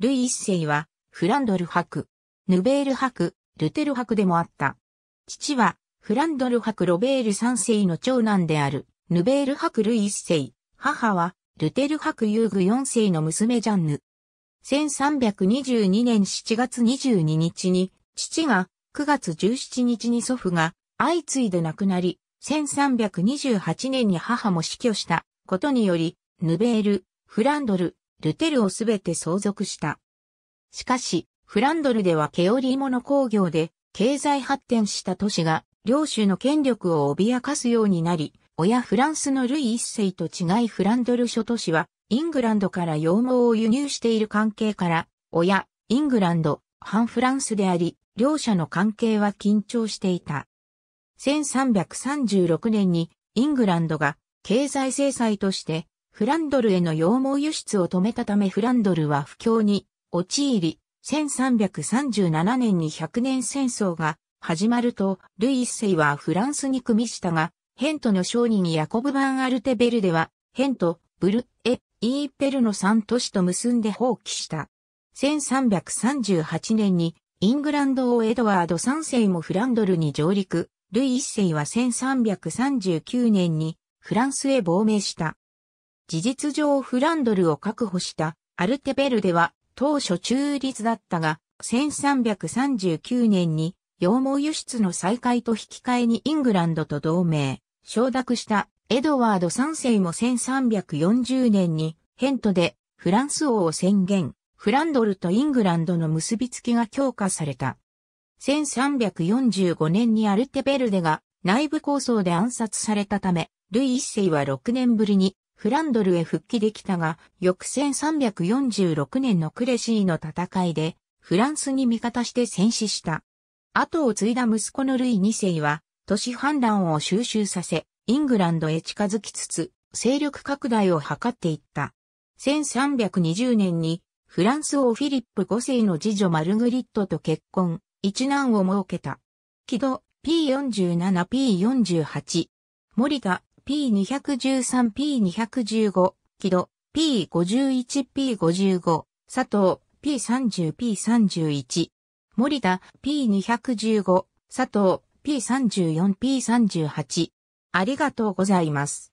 ルイ一世は、フランドル博、ヌベール博、ルテル博でもあった。父は、フランドル博ロベール三世の長男である、ヌベール博ルイ一世。母は、ルテルユ遊具四世の娘ジャンヌ。1322年7月22日に、父が、9月17日に祖父が、相次いで亡くなり、1328年に母も死去したことにより、ヌベール、フランドル、ルテルをすべて相続した。しかし、フランドルではケオリーモの工業で経済発展した都市が領主の権力を脅かすようになり、親フランスのルイ一世と違いフランドル諸都市はイングランドから羊毛を輸入している関係から、親、イングランド、反フランスであり、両者の関係は緊張していた。1336年にイングランドが経済制裁としてフランドルへの羊毛輸出を止めたためフランドルは不況に陥り、1337年に100年戦争が始まると、ルイ一世はフランスに組みしたが、ヘントの商人ヤコブ・バン・アルテベルでは、ヘント、ブル、エ、イーペルの3都市と結んで放棄した。1338年に、イングランド王エドワード3世もフランドルに上陸、ルイ一世は1339年にフランスへ亡命した。事実上フランドルを確保したアルテベルデは当初中立だったが、1339年に羊毛輸出の再開と引き換えにイングランドと同盟、承諾したエドワード3世も1340年にヘントでフランス王を宣言、フランドルとイングランドの結びつきが強化された。1345年にアルテベルデが内部抗争で暗殺されたため、ルイ1世は6年ぶりにフランドルへ復帰できたが、翌1346年のクレシーの戦いで、フランスに味方して戦死した。後を継いだ息子のルイ2世は、都市反乱を収集させ、イングランドへ近づきつつ、勢力拡大を図っていった。1320年に、フランス王フィリップ5世の次女マルグリットと結婚、一男を設けた。木戸 P47P48 森田 P213、P215、木戸、P51、P55、佐藤、P30、P31、森田、P215、佐藤、P34、P38。ありがとうございます。